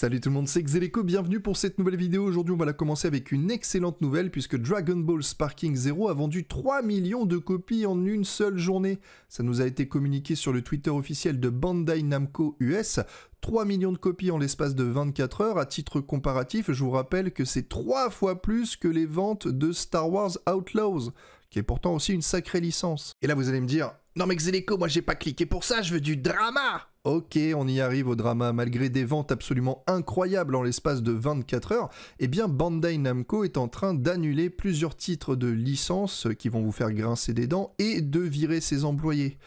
Salut tout le monde, c'est Xeleco, bienvenue pour cette nouvelle vidéo. Aujourd'hui, on va la commencer avec une excellente nouvelle puisque Dragon Ball Sparking Zero a vendu 3 millions de copies en une seule journée. Ça nous a été communiqué sur le Twitter officiel de Bandai Namco US. 3 millions de copies en l'espace de 24 heures. À titre comparatif, je vous rappelle que c'est 3 fois plus que les ventes de Star Wars Outlaws, qui est pourtant aussi une sacrée licence. Et là, vous allez me dire, non mais Xeleco, moi j'ai pas cliqué pour ça, je veux du drama Ok, on y arrive au drama. Malgré des ventes absolument incroyables en l'espace de 24 heures, eh bien Bandai Namco est en train d'annuler plusieurs titres de licence qui vont vous faire grincer des dents et de virer ses employés.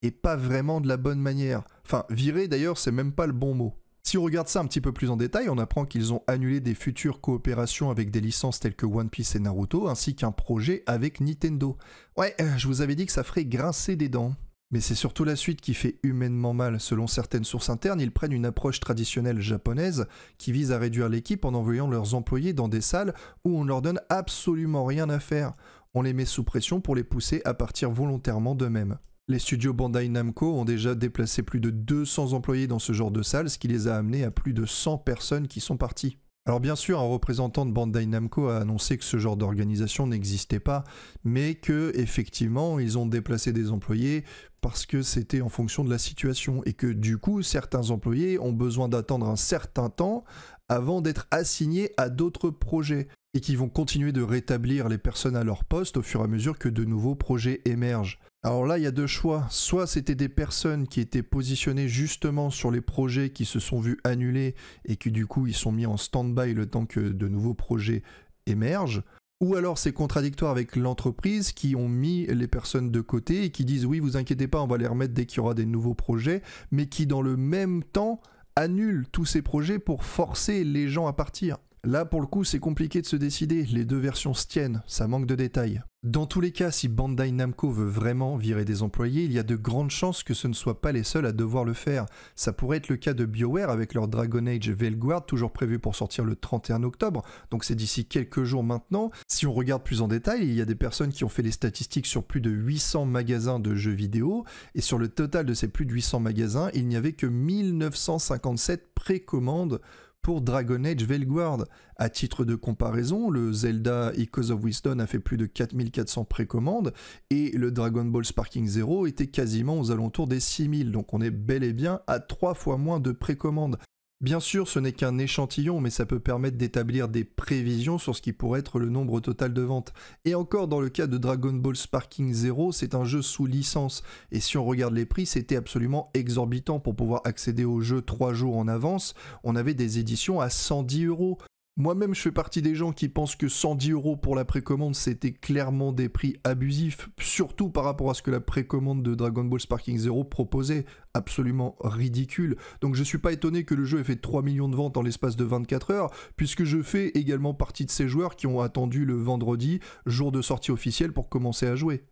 Et pas vraiment de la bonne manière. Enfin, virer d'ailleurs, c'est même pas le bon mot. Si on regarde ça un petit peu plus en détail, on apprend qu'ils ont annulé des futures coopérations avec des licences telles que One Piece et Naruto, ainsi qu'un projet avec Nintendo. Ouais, euh, je vous avais dit que ça ferait grincer des dents. Mais c'est surtout la suite qui fait humainement mal. Selon certaines sources internes, ils prennent une approche traditionnelle japonaise qui vise à réduire l'équipe en envoyant leurs employés dans des salles où on leur donne absolument rien à faire. On les met sous pression pour les pousser à partir volontairement d'eux-mêmes. Les studios Bandai Namco ont déjà déplacé plus de 200 employés dans ce genre de salles, ce qui les a amenés à plus de 100 personnes qui sont parties. Alors bien sûr, un représentant de Bandai Namco a annoncé que ce genre d'organisation n'existait pas, mais qu'effectivement effectivement, ils ont déplacé des employés parce que c'était en fonction de la situation et que du coup, certains employés ont besoin d'attendre un certain temps avant d'être assignés à d'autres projets et qui vont continuer de rétablir les personnes à leur poste au fur et à mesure que de nouveaux projets émergent. Alors là, il y a deux choix. Soit c'était des personnes qui étaient positionnées justement sur les projets qui se sont vus annulés et qui du coup ils sont mis en stand-by le temps que de nouveaux projets émergent. Ou alors c'est contradictoire avec l'entreprise qui ont mis les personnes de côté et qui disent oui, vous inquiétez pas, on va les remettre dès qu'il y aura des nouveaux projets, mais qui dans le même temps annulent tous ces projets pour forcer les gens à partir. Là, pour le coup, c'est compliqué de se décider, les deux versions se tiennent, ça manque de détails. Dans tous les cas, si Bandai Namco veut vraiment virer des employés, il y a de grandes chances que ce ne soit pas les seuls à devoir le faire. Ça pourrait être le cas de BioWare avec leur Dragon Age Vel'Guard, toujours prévu pour sortir le 31 octobre, donc c'est d'ici quelques jours maintenant. Si on regarde plus en détail, il y a des personnes qui ont fait les statistiques sur plus de 800 magasins de jeux vidéo, et sur le total de ces plus de 800 magasins, il n'y avait que 1957 précommandes pour Dragon Age Vel'Guard, À titre de comparaison, le Zelda Echoes of Wisdom a fait plus de 4400 précommandes et le Dragon Ball Sparking Zero était quasiment aux alentours des 6000. Donc on est bel et bien à 3 fois moins de précommandes. Bien sûr, ce n'est qu'un échantillon, mais ça peut permettre d'établir des prévisions sur ce qui pourrait être le nombre total de ventes. Et encore, dans le cas de Dragon Ball Sparking Zero, c'est un jeu sous licence, et si on regarde les prix, c'était absolument exorbitant pour pouvoir accéder au jeu 3 jours en avance. On avait des éditions à 110 euros, moi-même, je fais partie des gens qui pensent que 110 euros pour la précommande, c'était clairement des prix abusifs, surtout par rapport à ce que la précommande de Dragon Ball Sparking Zero proposait, absolument ridicule. Donc je suis pas étonné que le jeu ait fait 3 millions de ventes en l'espace de 24 heures, puisque je fais également partie de ces joueurs qui ont attendu le vendredi, jour de sortie officielle, pour commencer à jouer.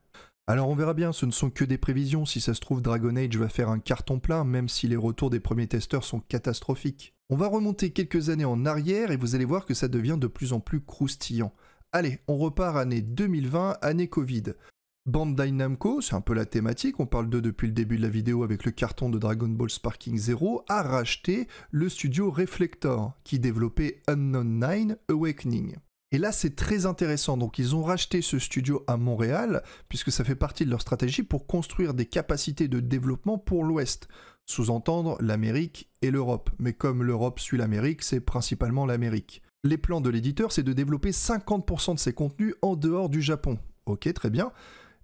Alors on verra bien, ce ne sont que des prévisions, si ça se trouve Dragon Age va faire un carton plein, même si les retours des premiers testeurs sont catastrophiques. On va remonter quelques années en arrière et vous allez voir que ça devient de plus en plus croustillant. Allez, on repart année 2020, année Covid. Bandai Namco, c'est un peu la thématique, on parle d'eux depuis le début de la vidéo avec le carton de Dragon Ball Sparking Zero, a racheté le studio Reflector, qui développait Unknown Nine Awakening. Et là, c'est très intéressant. Donc, ils ont racheté ce studio à Montréal, puisque ça fait partie de leur stratégie pour construire des capacités de développement pour l'Ouest, sous-entendre l'Amérique et l'Europe. Mais comme l'Europe suit l'Amérique, c'est principalement l'Amérique. Les plans de l'éditeur, c'est de développer 50% de ses contenus en dehors du Japon. Ok, très bien.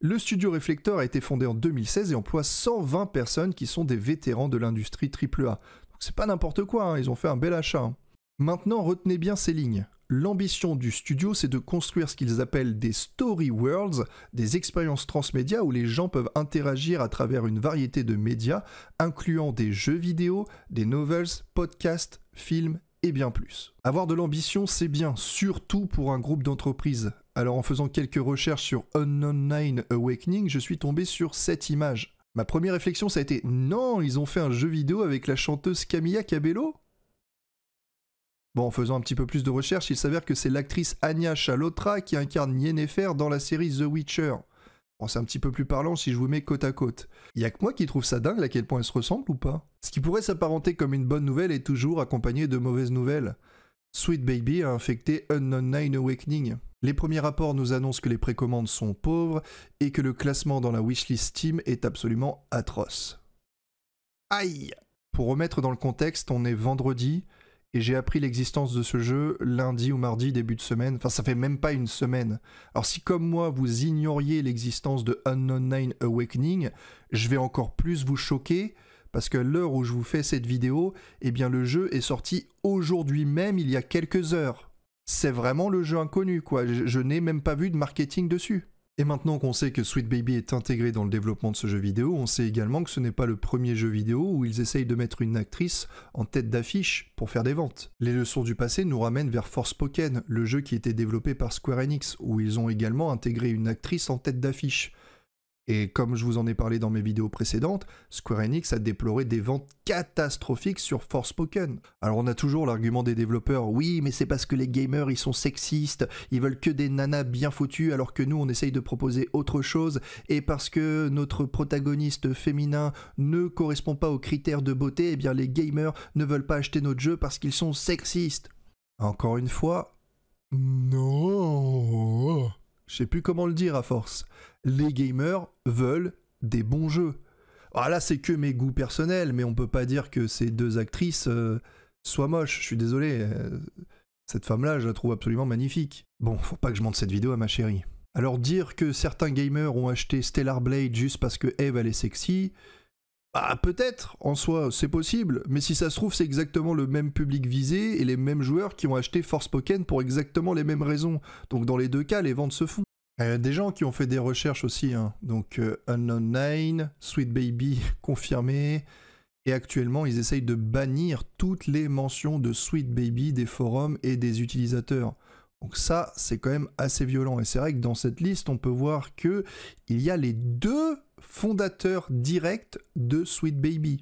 Le studio Reflector a été fondé en 2016 et emploie 120 personnes qui sont des vétérans de l'industrie AAA. Donc c'est pas n'importe quoi, hein. ils ont fait un bel achat. Hein. Maintenant, retenez bien ces lignes l'ambition du studio, c'est de construire ce qu'ils appellent des story worlds, des expériences transmédia où les gens peuvent interagir à travers une variété de médias, incluant des jeux vidéo, des novels, podcasts, films et bien plus. Avoir de l'ambition, c'est bien, surtout pour un groupe d'entreprises. Alors en faisant quelques recherches sur Unknown Nine Awakening, je suis tombé sur cette image. Ma première réflexion, ça a été non, ils ont fait un jeu vidéo avec la chanteuse Camilla Cabello Bon, en faisant un petit peu plus de recherche, il s'avère que c'est l'actrice Anya Chalotra qui incarne Yennefer dans la série The Witcher. Bon, c'est un petit peu plus parlant si je vous mets côte à côte. Y a que moi qui trouve ça dingue à quel point elles se ressemblent ou pas Ce qui pourrait s'apparenter comme une bonne nouvelle est toujours accompagné de mauvaises nouvelles. Sweet Baby a infecté Unknown Nine Awakening. Les premiers rapports nous annoncent que les précommandes sont pauvres et que le classement dans la wishlist Steam est absolument atroce. Aïe Pour remettre dans le contexte, on est vendredi, et j'ai appris l'existence de ce jeu lundi ou mardi début de semaine. Enfin, ça fait même pas une semaine. Alors si comme moi vous ignoriez l'existence de Unknown Nine Awakening, je vais encore plus vous choquer parce que l'heure où je vous fais cette vidéo, eh bien le jeu est sorti aujourd'hui même il y a quelques heures. C'est vraiment le jeu inconnu quoi. je n'ai même pas vu de marketing dessus. Et maintenant qu'on sait que Sweet Baby est intégré dans le développement de ce jeu vidéo, on sait également que ce n'est pas le premier jeu vidéo où ils essayent de mettre une actrice en tête d'affiche pour faire des ventes. Les leçons du passé nous ramènent vers Force le jeu qui était développé par Square Enix, où ils ont également intégré une actrice en tête d'affiche. Et comme je vous en ai parlé dans mes vidéos précédentes, Square Enix a déploré des ventes catastrophiques sur Force Spoken. Alors on a toujours l'argument des développeurs, oui mais c'est parce que les gamers ils sont sexistes, ils veulent que des nanas bien foutues alors que nous on essaye de proposer autre chose et parce que notre protagoniste féminin ne correspond pas aux critères de beauté, et eh bien les gamers ne veulent pas acheter notre jeu parce qu'ils sont sexistes. Encore une fois, non je sais plus comment le dire à force. Les gamers veulent des bons jeux. Alors ah, là, c'est que mes goûts personnels, mais on peut pas dire que ces deux actrices euh, soient moches. Je suis désolé. Euh, cette femme-là, je la trouve absolument magnifique. Bon, faut pas que je monte cette vidéo à ma chérie. Alors dire que certains gamers ont acheté Stellar Blade juste parce que Eve elle est sexy, bah, peut-être, en soi, c'est possible, mais si ça se trouve, c'est exactement le même public visé et les mêmes joueurs qui ont acheté Force Pokémon pour exactement les mêmes raisons. Donc dans les deux cas, les ventes se font. Euh, des gens qui ont fait des recherches aussi, hein. donc euh, Unknown 9, Sweet Baby confirmé, et actuellement ils essayent de bannir toutes les mentions de Sweet Baby des forums et des utilisateurs. Donc ça, c'est quand même assez violent. Et c'est vrai que dans cette liste, on peut voir que il y a les deux fondateurs directs de Sweet Baby.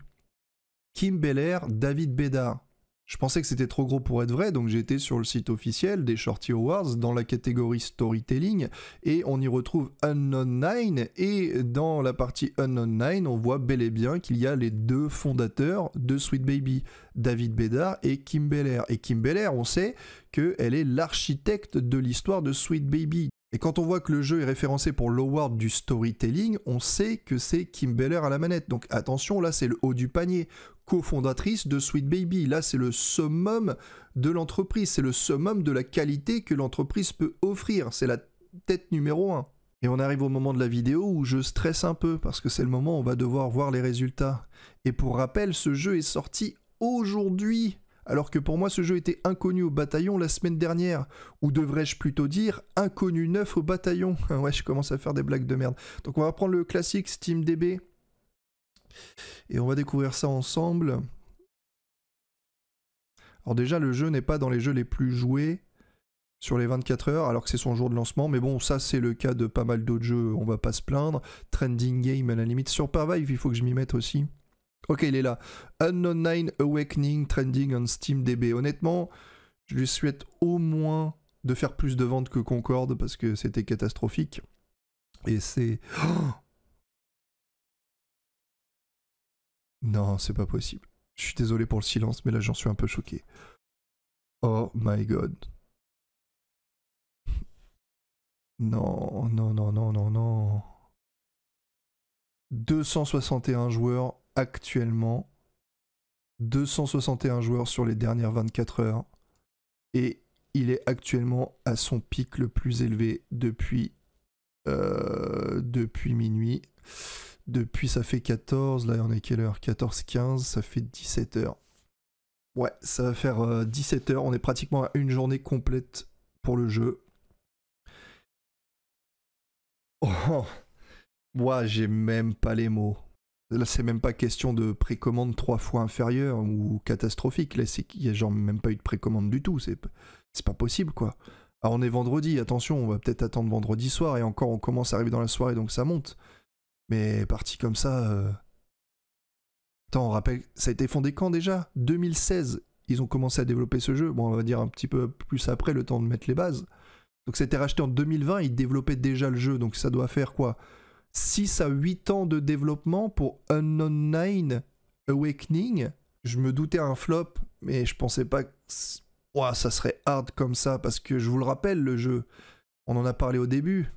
Kim Belair, David Bédard. Je pensais que c'était trop gros pour être vrai, donc j'étais sur le site officiel des Shorty Awards dans la catégorie storytelling et on y retrouve Unknown 9 et dans la partie Unknown 9 on voit bel et bien qu'il y a les deux fondateurs de Sweet Baby, David Bédard et Kim Belair. Et Kim Belair, on sait qu'elle est l'architecte de l'histoire de Sweet Baby. Et quand on voit que le jeu est référencé pour l'Award du storytelling, on sait que c'est Kim Beller à la manette. Donc attention, là c'est le haut du panier. cofondatrice de Sweet Baby, là c'est le summum de l'entreprise, c'est le summum de la qualité que l'entreprise peut offrir. C'est la tête numéro 1. Et on arrive au moment de la vidéo où je stresse un peu parce que c'est le moment où on va devoir voir les résultats. Et pour rappel, ce jeu est sorti aujourd'hui alors que pour moi ce jeu était inconnu au bataillon la semaine dernière, ou devrais-je plutôt dire inconnu neuf au bataillon. ouais, je commence à faire des blagues de merde. Donc on va prendre le classique Db et on va découvrir ça ensemble. Alors déjà le jeu n'est pas dans les jeux les plus joués sur les 24 heures alors que c'est son jour de lancement mais bon ça c'est le cas de pas mal d'autres jeux on va pas se plaindre trending game à la limite sur Parvive il faut que je m'y mette aussi Ok, il est là. Unknown 9 Awakening trending on Steam DB. Honnêtement, je lui souhaite au moins de faire plus de ventes que Concorde parce que c'était catastrophique. Et c'est. non, c'est pas possible. Je suis désolé pour le silence, mais là j'en suis un peu choqué. Oh my god. Non, non, non, non, non, non. 261 joueurs actuellement 261 joueurs sur les dernières 24 heures. Et il est actuellement à son pic le plus élevé depuis, euh, depuis minuit. Depuis, ça fait 14. Là, on est quelle heure 14, 15. Ça fait 17 heures. Ouais, ça va faire 17 euh, heures. On est pratiquement à une journée complète pour le jeu. moi, oh, j'ai même pas les mots. Là, c'est même pas question de précommande trois fois inférieure ou catastrophique. Là, c'est qu'il y a genre même pas eu de précommande du tout. C'est pas possible, quoi. Alors, ah, on est vendredi, attention, on va peut-être attendre vendredi soir et encore, on commence à arriver dans la soirée donc ça monte. Mais parti comme ça. Euh, Attends, on rappelle, ça a été fondé quand déjà 2016. Ils ont commencé à développer ce jeu. Bon, on va dire un petit peu plus après, le temps de mettre les bases. Donc, c'était racheté en 2020, ils développaient déjà le jeu. Donc, ça doit faire quoi 6 à 8 ans de développement pour Unknown 9 Awakening. Je me doutais un flop, mais je pensais pas que ça serait hard comme ça, parce que je vous le rappelle, le jeu, on en a parlé au début,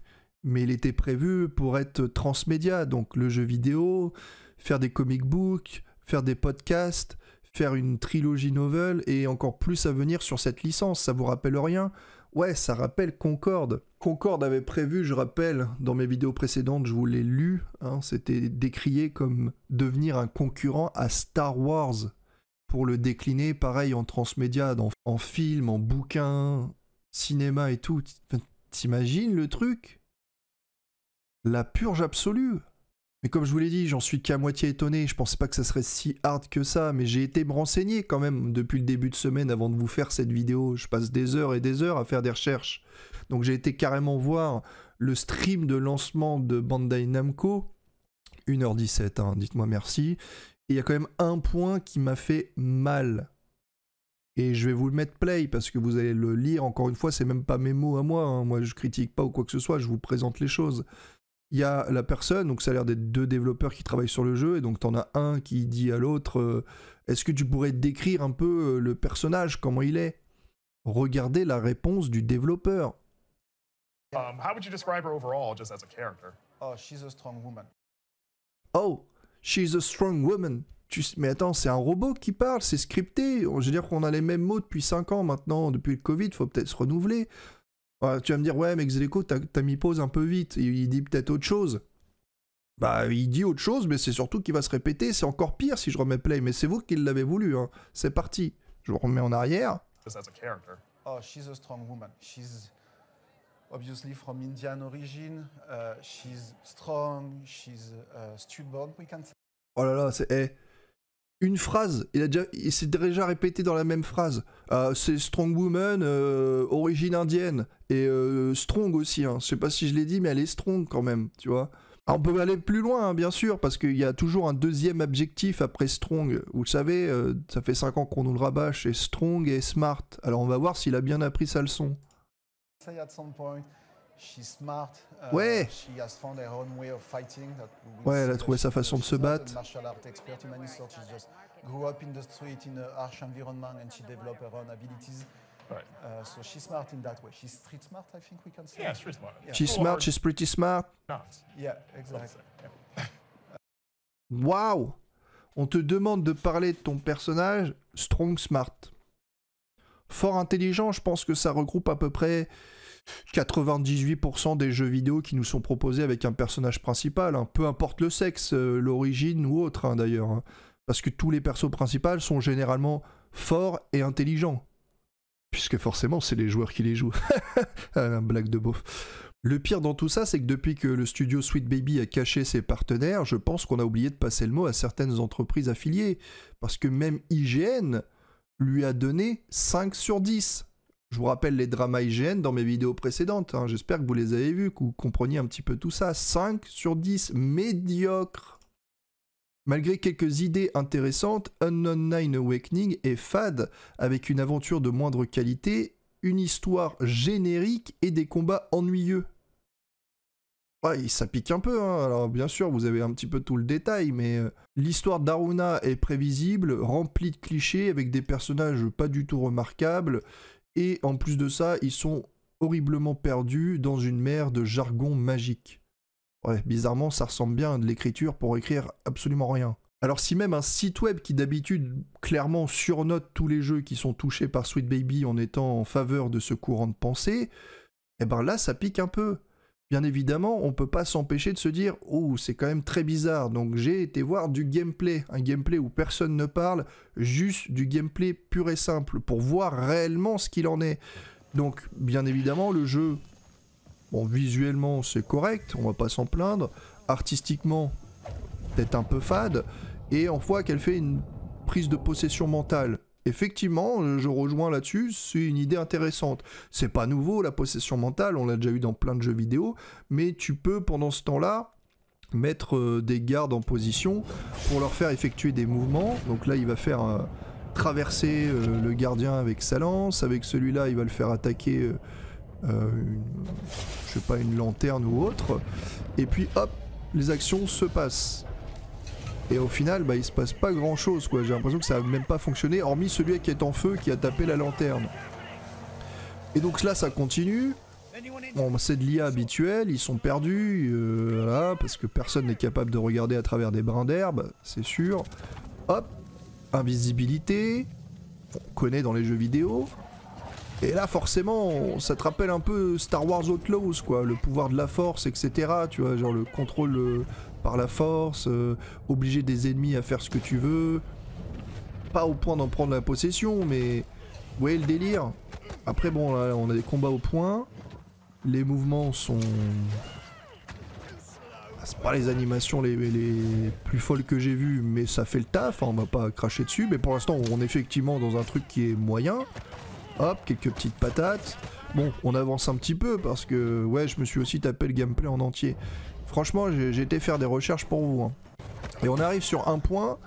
mais il était prévu pour être transmédia, donc le jeu vidéo, faire des comic books, faire des podcasts, faire une trilogie novel, et encore plus à venir sur cette licence, ça vous rappelle rien Ouais, ça rappelle Concorde. Concorde avait prévu, je rappelle, dans mes vidéos précédentes, je vous l'ai lu, hein, c'était décrié comme devenir un concurrent à Star Wars pour le décliner, pareil, en transmédia, en film, en bouquin, cinéma et tout. T'imagines le truc La purge absolue mais comme je vous l'ai dit, j'en suis qu'à moitié étonné, je pensais pas que ça serait si hard que ça, mais j'ai été me renseigner quand même depuis le début de semaine avant de vous faire cette vidéo. Je passe des heures et des heures à faire des recherches. Donc j'ai été carrément voir le stream de lancement de Bandai Namco, 1h17, hein, dites-moi merci. Et il y a quand même un point qui m'a fait mal. Et je vais vous le mettre play parce que vous allez le lire. Encore une fois, n'est même pas mes mots à moi. Hein. Moi, je critique pas ou quoi que ce soit, je vous présente les choses il y a la personne, donc ça a l'air d'être deux développeurs qui travaillent sur le jeu, et donc t'en as un qui dit à l'autre euh, Est-ce que tu pourrais décrire un peu euh, le personnage, comment il est Regardez la réponse du développeur. a Oh, she's a strong woman. Oh, Tu... Mais attends, c'est un robot qui parle, c'est scripté. Je veux dire qu'on a les mêmes mots depuis 5 ans maintenant, depuis le Covid, il faut peut-être se renouveler. Bah, tu vas me dire, ouais, mais Xeleco, t'as mis pause un peu vite. Il, dit peut-être autre chose. Bah, il dit autre chose, mais c'est surtout qu'il va se répéter. C'est encore pire si je remets play, mais c'est vous qui l'avez voulu. Hein. C'est parti. Je remets en arrière. Oh, là là, c'est. Eh, une phrase. Il, a il s'est déjà répété dans la même phrase. Euh, c'est Strong Woman, euh, origine indienne. Et euh, Strong aussi. Hein. je ne sais pas si je l'ai dit, mais elle est Strong quand même, tu vois. Ah, on peut aller plus loin, hein, bien sûr, parce qu'il y a toujours un deuxième objectif après Strong. Vous le savez, ça fait 5 ans qu'on nous le rabâche, Et Strong et Smart. Alors on va voir s'il a bien appris sa leçon. Ouais. Ouais, elle a trouvé sa façon de se battre. she's smart in that way. She's street smart, I think we can say. smart. She's smart, she's pretty smart. Yeah, exactly. Wow! On te demande de parler de ton personnage strong smart. Fort intelligent, je pense que ça regroupe à peu près 98% des jeux vidéo qui nous sont proposés avec un personnage principal, hein. peu importe le sexe, euh, l'origine ou autre hein, d'ailleurs. Hein. parce que tous les persos principaux sont généralement forts et intelligents. Puisque forcément, c'est les joueurs qui les jouent. Ah, blague de beauf. Le pire dans tout ça, c'est que depuis que le studio Sweet Baby a caché ses partenaires, je pense qu'on a oublié de passer le mot à certaines entreprises affiliées. Parce que même IGN lui a donné 5 sur 10. Je vous rappelle les dramas IGN dans mes vidéos précédentes. Hein. J'espère que vous les avez vus, que vous compreniez un petit peu tout ça. 5 sur 10, médiocre. Malgré quelques idées intéressantes, Unknown Nine Awakening est fade, avec une aventure de moindre qualité, une histoire générique et des combats ennuyeux. Ouais, ça pique un peu, hein. alors bien sûr vous avez un petit peu tout le détail, mais euh, l'histoire d'Aruna est prévisible, remplie de clichés, avec des personnages pas du tout remarquables, et en plus de ça, ils sont horriblement perdus dans une mer de jargon magique. Ouais, bizarrement, ça ressemble bien à de l'écriture pour écrire absolument rien. Alors si même un site web qui d'habitude clairement surnote tous les jeux qui sont touchés par Sweet Baby en étant en faveur de ce courant de pensée, eh ben là ça pique un peu bien évidemment, on peut pas s'empêcher de se dire Oh, c'est quand même très bizarre. Donc j'ai été voir du gameplay, un gameplay où personne ne parle, juste du gameplay pur et simple, pour voir réellement ce qu'il en est. Donc, bien évidemment, le jeu, bon, visuellement, c'est correct, on va pas s'en plaindre. Artistiquement, peut-être un peu fade. Et on voit qu'elle fait une prise de possession mentale effectivement, euh, je rejoins là-dessus, c'est une idée intéressante. C'est pas nouveau, la possession mentale, on l'a déjà eu dans plein de jeux vidéo, mais tu peux pendant ce temps-là mettre euh, des gardes en position pour leur faire effectuer des mouvements. Donc là, il va faire euh, traverser le gardien avec sa lance, avec celui-là, il va le faire attaquer, je sais pas, une lanterne ou autre. Et puis hop, les actions se passent. Et au final, bah, il se passe pas grand chose, quoi. J'ai l'impression que ça a même pas fonctionné, hormis celui qui est en feu qui a tapé la lanterne. Et donc là, ça continue. Bon, c'est de l'IA habituelle, ils sont perdus, euh, parce que personne n'est capable de regarder à travers des brins d'herbe, c'est sûr. Hop, invisibilité, on connaît dans les jeux vidéo. Et là, forcément, ça te rappelle un peu Star Wars Outlaws, quoi, le pouvoir de la force, etc. Tu vois, genre le contrôle euh, la force, euh, obliger des ennemis à faire ce que tu veux. Pas au point d'en prendre la possession, mais... ouais le délire Après, bon, là, on a des combats au point. Les mouvements sont... Ah, pas les animations les, les plus folles que j'ai vu mais ça fait le taf, hein, on va pas cracher dessus. Mais pour l'instant, on est effectivement dans un truc qui est moyen. Hop, quelques petites patates. Bon, on avance un petit peu parce que, ouais, je me suis aussi tapé le gameplay en entier. Franchement, j'ai été faire des recherches pour vous. Hein. Et on arrive sur un point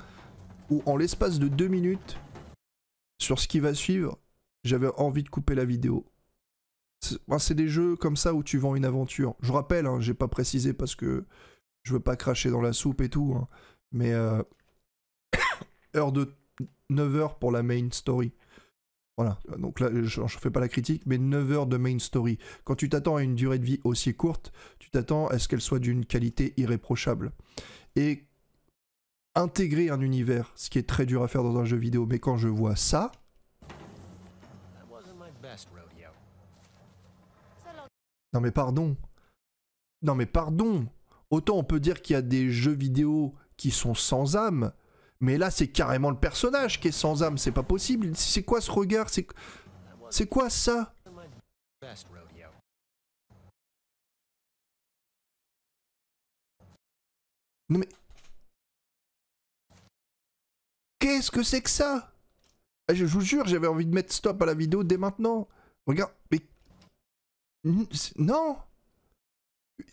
où en l'espace de deux minutes, sur ce qui va suivre, j'avais envie de couper la vidéo. C'est des jeux comme ça où tu vends une aventure. Je rappelle, hein, j'ai pas précisé parce que je veux pas cracher dans la soupe et tout, hein. mais euh, heure de 9 heures pour la main story. Voilà, donc là, je ne fais pas la critique, mais 9 heures de main story. Quand tu t'attends à une durée de vie aussi courte, tu t'attends à ce qu'elle soit d'une qualité irréprochable. Et intégrer un univers, ce qui est très dur à faire dans un jeu vidéo, mais quand je vois ça... Non mais pardon. Non mais pardon. Autant on peut dire qu'il y a des jeux vidéo qui sont sans âme, mais là, c'est carrément le personnage qui est sans âme, c'est pas possible. C'est quoi ce regard C'est quoi ça Non mais... Qu'est-ce que c'est que ça ah, Je vous jure, j'avais envie de mettre stop à la vidéo dès maintenant. Regarde, mais... Non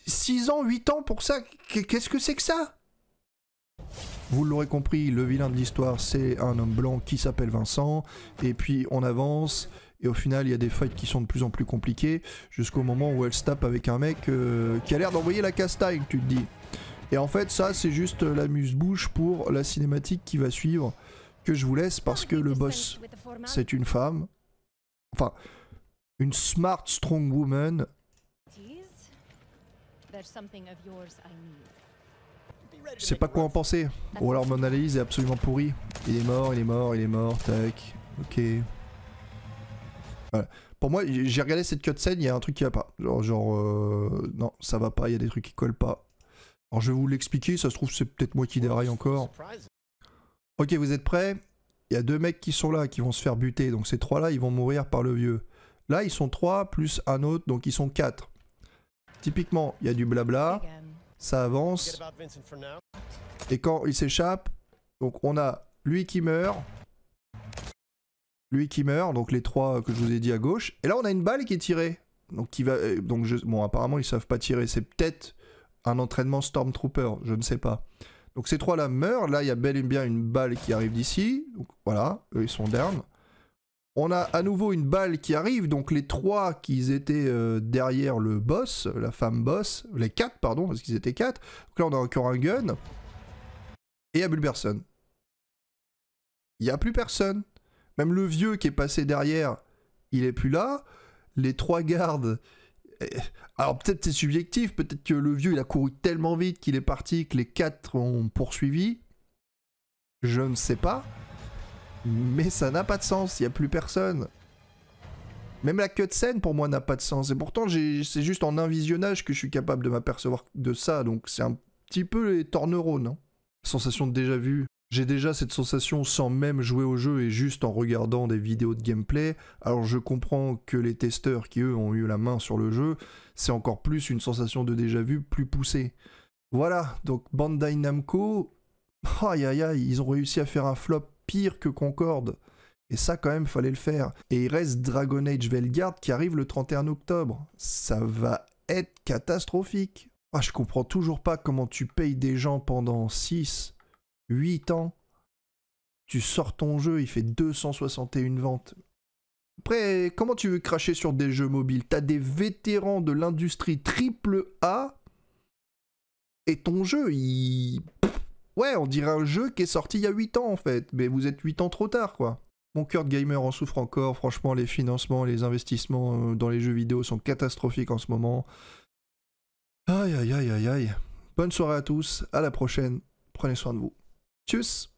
6 ans, 8 ans pour ça Qu'est-ce que c'est que ça vous l'aurez compris, le vilain de l'histoire, c'est un homme blanc qui s'appelle Vincent. Et puis on avance. Et au final, il y a des fights qui sont de plus en plus compliqués. Jusqu'au moment où elle se tape avec un mec euh, qui a l'air d'envoyer la castaille, tu te dis. Et en fait, ça, c'est juste la muse-bouche pour la cinématique qui va suivre. Que je vous laisse parce que le boss, c'est une femme. Enfin, une smart, strong woman. Je sais pas quoi en penser. Ou alors mon analyse est absolument pourrie. Il est mort, il est mort, il est mort, tac. Ok. Pour moi, j'ai regardé cette cutscene, il y a un truc qui va pas. Genre, genre euh, non, ça va pas, il y a des trucs qui collent pas. Alors je vais vous l'expliquer, ça se trouve c'est peut-être moi qui déraille encore. Ok, vous êtes prêts Il y a deux mecs qui sont là, qui vont se faire buter, donc ces trois-là, ils vont mourir par le vieux. Là, ils sont trois, plus un autre, donc ils sont quatre. Typiquement, il y a du blabla ça avance. Et quand il s'échappe, donc on a lui qui meurt, lui qui meurt, donc les trois que je vous ai dit à gauche. Et là on a une balle qui est tirée. Donc qui va, euh, donc je, bon apparemment ils savent pas tirer, c'est peut-être un entraînement Stormtrooper, je ne sais pas. Donc ces trois là meurent, là il y a bel et bien une balle qui arrive d'ici, donc voilà, eux ils sont down. On a à nouveau une balle qui arrive, donc les trois qui étaient euh, derrière le boss, la femme boss, les quatre, pardon, parce qu'ils étaient quatre. Donc là, on a encore un gun. Et il n'y a plus personne. Il n'y a plus personne. Même le vieux qui est passé derrière, il est plus là. Les trois gardes. Eh, alors peut-être c'est subjectif, peut-être que le vieux il a couru tellement vite qu'il est parti que les quatre ont poursuivi. Je ne sais pas. Mais ça n'a pas de sens, il n'y a plus personne. Même la cutscene pour moi n'a pas de sens. Et pourtant, c'est juste en un visionnage que je suis capable de m'apercevoir de ça. Donc c'est un petit peu les tornerons. Hein. Sensation de déjà vu. J'ai déjà cette sensation sans même jouer au jeu et juste en regardant des vidéos de gameplay. Alors je comprends que les testeurs qui eux ont eu la main sur le jeu, c'est encore plus une sensation de déjà vu plus poussée. Voilà, donc Bandai Namco, aïe aïe aïe, ils ont réussi à faire un flop pire que Concorde. Et ça, quand même, fallait le faire. Et il reste Dragon Age Velgard qui arrive le 31 octobre. Ça va être catastrophique. Ah, je comprends toujours pas comment tu payes des gens pendant 6, 8 ans. Tu sors ton jeu, il fait 261 ventes. Après, comment tu veux cracher sur des jeux mobiles T'as des vétérans de l'industrie triple A et ton jeu, il... Ouais, on dirait un jeu qui est sorti il y a 8 ans en fait, mais vous êtes 8 ans trop tard quoi. Mon cœur de gamer en souffre encore, franchement les financements, les investissements euh, dans les jeux vidéo sont catastrophiques en ce moment. Aïe aïe aïe aïe aïe. Bonne soirée à tous, à la prochaine, prenez soin de vous. Tchuss